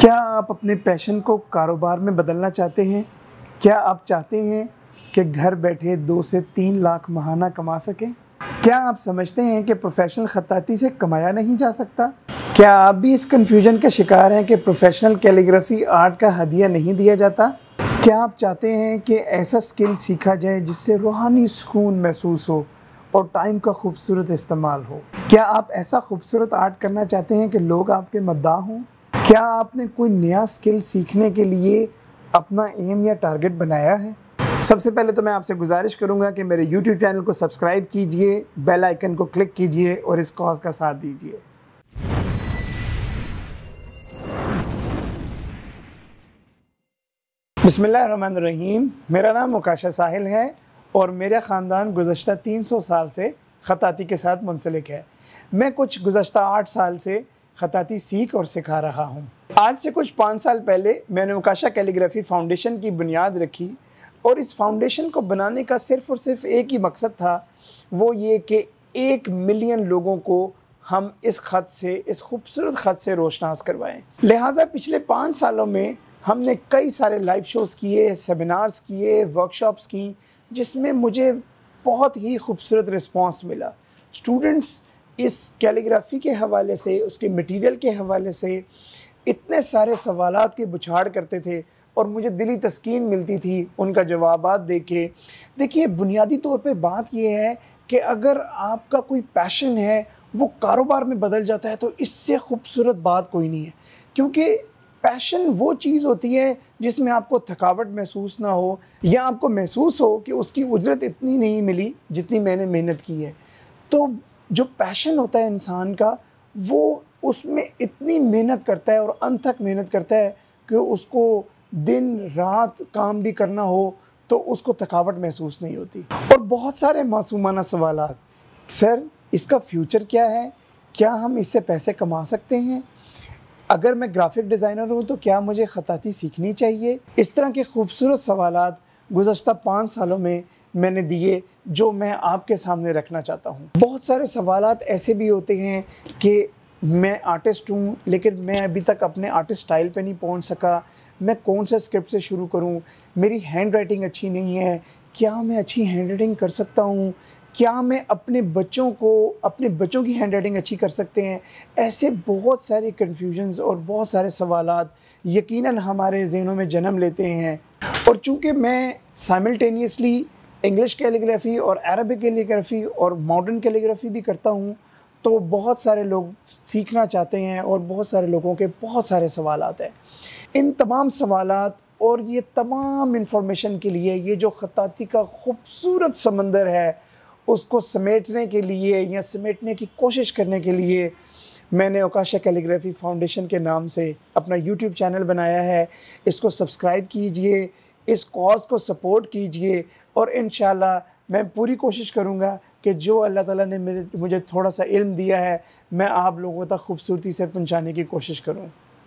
क्या आप अपने पैशन को कारोबार में बदलना चाहते हैं क्या आप चाहते हैं कि घर बैठे दो से तीन लाख महाना कमा सकें क्या आप समझते हैं कि प्रोफेशनल ख़ताती से कमाया नहीं जा सकता क्या आप भी इस कन्फ्यूजन का शिकार हैं कि प्रोफेशनल कैलीग्राफी आर्ट का हदिया नहीं दिया जाता क्या आप चाहते हैं कि ऐसा स्किल सीखा जाए जिससे रूहानी सुकून महसूस हो और टाइम का खूबसूरत इस्तेमाल हो क्या आप ऐसा खूबसूरत आर्ट करना चाहते हैं कि लोग आपके मद्दा हों क्या आपने कोई नया स्किल सीखने के लिए अपना एम या टारगेट बनाया है सबसे पहले तो मैं आपसे गुजारिश करूंगा कि मेरे YouTube चैनल को सब्सक्राइब कीजिए बेल आइकन को क्लिक कीजिए और इस कॉज का साथ दीजिए बसमीम रहीम मेरा नाम मुकाशा साहिल है और मेरा ख़ानदान गुज्त 300 साल से ख़ताती के साथ मुंसलिक है मैं कुछ गुज्त आठ साल से ख़ताती सीख और सिखा रहा हूँ आज से कुछ पाँच साल पहले मैंने उकाशा कैलीग्राफी फाउंडेशन की बुनियाद रखी और इस फाउंडेशन को बनाने का सिर्फ़ और सिर्फ एक ही मकसद था वो ये कि एक मिलियन लोगों को हम इस ख़त से इस खूबसूरत ख़त से रोशनास करवाएं लिहाजा पिछले पाँच सालों में हमने कई सारे लाइव शोज़ किए सेमिनार्स किए वर्कशॉप्स की जिसमें मुझे बहुत ही खूबसूरत रिस्पांस मिला स्टूडेंट्स इस कैलीग्राफी के हवाले से उसके मटेरियल के हवाले से इतने सारे सवाल के बुछाड़ करते थे और मुझे दिली तस्कीन मिलती थी उनका जवाब दे के देखिए बुनियादी तौर पे बात यह है कि अगर आपका कोई पैशन है वो कारोबार में बदल जाता है तो इससे खूबसूरत बात कोई नहीं है क्योंकि पैशन वो चीज़ होती है जिसमें आपको थकावट महसूस ना हो या आपको महसूस हो कि उसकी उजरत इतनी नहीं मिली जितनी मैंने मेहनत की है तो जो पैशन होता है इंसान का वो उसमें इतनी मेहनत करता है और अनथक मेहनत करता है कि उसको दिन रात काम भी करना हो तो उसको थकावट महसूस नहीं होती और बहुत सारे मासूमाना सवाल सर इसका फ्यूचर क्या है क्या हम इससे पैसे कमा सकते हैं अगर मैं ग्राफिक डिज़ाइनर हूँ तो क्या मुझे ख़ताती सीखनी चाहिए इस तरह के खूबसूरत सवाल गुज़शत पाँच सालों में मैंने दिए जो मैं आपके सामने रखना चाहता हूँ बहुत सारे सवाल ऐसे भी होते हैं कि मैं आर्टिस्ट हूँ लेकिन मैं अभी तक अपने आर्टिस्ट स्टाइल पे नहीं पहुँच सका मैं कौन से स्क्रिप्ट से शुरू करूँ मेरी हैंड राइटिंग अच्छी नहीं है क्या मैं अच्छी हैंड राइटिंग कर सकता हूँ क्या मैं अपने बच्चों को अपने बच्चों की हैंड राइटिंग अच्छी कर सकते हैं ऐसे बहुत सारे कन्फ्यूजन्स और बहुत सारे सवाल यकीन हमारे जहनों में जन्म लेते हैं और चूँकि मैं साइमल्टेनियसली इंग्लिश कैलीग्राफ़ी और अरबिक कैलीग्राफ़ी और मॉडर्न कैलीग्राफ़ी भी करता हूँ तो बहुत सारे लोग सीखना चाहते हैं और बहुत सारे लोगों के बहुत सारे सवाल आते हैं इन तमाम सवाल और ये तमाम इन्फॉर्मेशन के लिए ये जो ख़ताती का खूबसूरत समंदर है उसको समेटने के लिए या समेटने की कोशिश करने के लिए मैंने ओकाशा कैलीग्राफी फाउंडेशन के नाम से अपना यूट्यूब चैनल बनाया है इसको सब्सक्राइब कीजिए इस कॉज को सपोर्ट कीजिए और इन मैं पूरी कोशिश करूँगा कि जो अल्लाह ताला ने मुझे थोड़ा सा इल्म दिया है मैं आप लोगों तक खूबसूरती से पहुँचाने की कोशिश करूँ